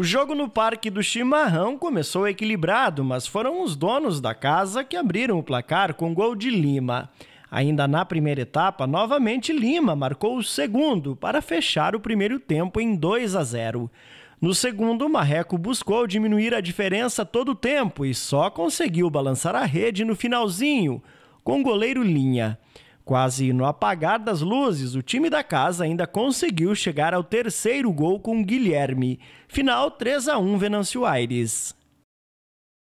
O jogo no Parque do Chimarrão começou equilibrado, mas foram os donos da casa que abriram o placar com gol de Lima. Ainda na primeira etapa, novamente Lima marcou o segundo para fechar o primeiro tempo em 2 a 0. No segundo, Marreco buscou diminuir a diferença todo o tempo e só conseguiu balançar a rede no finalzinho, com o goleiro Linha. Quase no apagar das luzes, o time da casa ainda conseguiu chegar ao terceiro gol com Guilherme. Final 3 a 1 Venâncio Aires.